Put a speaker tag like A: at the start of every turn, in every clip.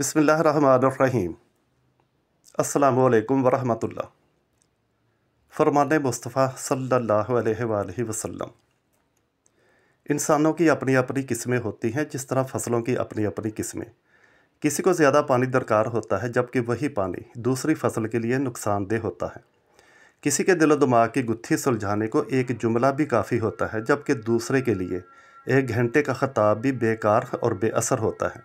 A: बसमीम अल्लाम वरहमतुल्ला फरमान मुस्तफ़ा सल्लल्लाहु अलैहि वसल्लम इंसानों की अपनी अपनी किस्में होती हैं जिस तरह फसलों की अपनी अपनी किस्में किसी को ज़्यादा पानी दरकार होता है जबकि वही पानी दूसरी फसल के लिए नुकसानदेह होता है किसी के दिलो दिमाग की गुत्थी सुलझाने को एक जुमला भी काफ़ी होता है जबकि दूसरे के लिए एक घंटे का ख़ताब भी बेकार और बेअसर होता है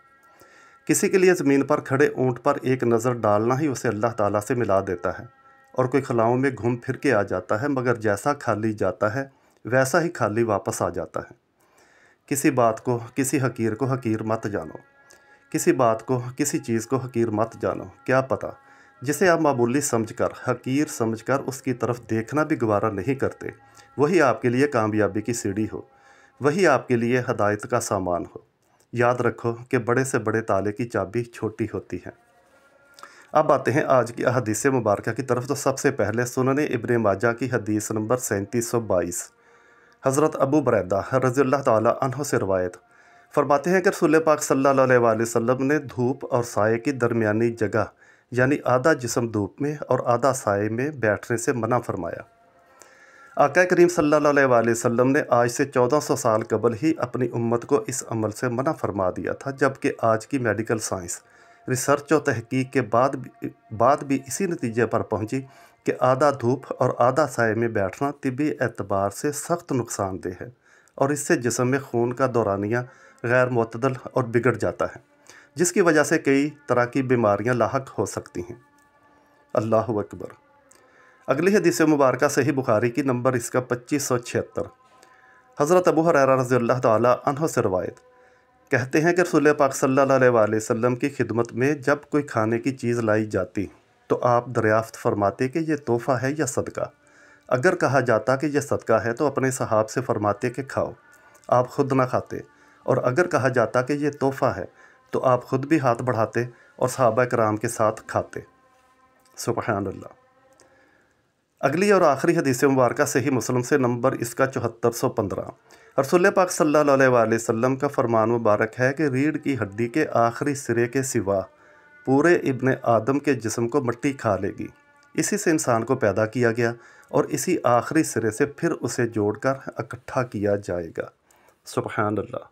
A: किसी के लिए ज़मीन पर खड़े ऊँट पर एक नज़र डालना ही उसे अल्लाह ताला से मिला देता है और कोई खलाओं में घूम फिर के आ जाता है मगर जैसा खाली जाता है वैसा ही खाली वापस आ जाता है किसी बात को किसी हकीर को हकीर मत जानो किसी बात को किसी चीज़ को हकीर मत जानो क्या पता जिसे आप मामूली समझ कर हकीर समझ कर उसकी तरफ देखना भी गवारा नहीं करते वही आपके लिए कामयाबी की सीढ़ी हो वही आपके लिए हदायत का सामान हो याद रखो कि बड़े से बड़े ताले की चाबी छोटी होती है अब आते हैं आज की हदीस मुबारक की तरफ तो सबसे पहले सुनने इबन माजा की हदीस नंबर सैंतीस सौ बाईस हज़रत अबू बरैदा रज़ील्ला तन से रवायत फरमाते हैं कि रसुल पाक सल्लल्लाहु अलैहि ने धूप और साय की दरमियानी जगह यानी आधा जिसम धूप में और आधा साय में बैठने से मना फरमाया आका करीम सल्लाम ने आज से 1400 साल कबल ही अपनी उम्मत को इस अमल से मना फरमा दिया था जबकि आज की मेडिकल साइंस रिसर्च और तहकीक के बाद भी, बाद भी इसी नतीजे पर पहुंची कि आधा धूप और आधा साय में बैठना तिबी एतबार से सख्त नुकसानदेह है और इससे जिसम में खून का दौरानिया गैर मतदल और बिगड़ जाता है जिसकी वजह से कई तरह की बीमारियाँ लाक हो सकती हैं अल्लाह अकबर अगली हदीस मुबारक सही बुखारी की नंबर इसका पच्चीस सौ छिहत्तर हज़रत अबू हर रज़ी अल्लाह तह से रवायत कहते हैं कि रसूल पाक सल्लल्लाहु अलैहि वसल्लम की खिदमत में जब कोई खाने की चीज़ लाई जाती तो आप दरियाफ्त फरमाते कि यह तोहफ़ा है या सदका अगर कहा जाता कि यह सदका है तो अपने सहाब से फरमाते कि खाओ आप खुद ना खाते और अगर कहा जाता कि यह तोहफ़ा है तो आप खुद भी हाथ बढ़ाते और सहाबा कराम के साथ खाते सुबहानल्ला अगली और आखिरी हदीस मुबारक सही मुस्लिम से नंबर इसका चौहत्तर सौ पंद्रह रसोल पाक सल्लल्लाहु वसम का फरमान मुबारक है कि रीढ़ की हड्डी के आखिरी सिरे के सिवा पूरे इबन आदम के जिसम को मट्टी खा लेगी इसी से इंसान को पैदा किया गया और इसी आखिरी सिरे से फिर उसे जोड़कर इकट्ठा किया जाएगा सुबहानल्ला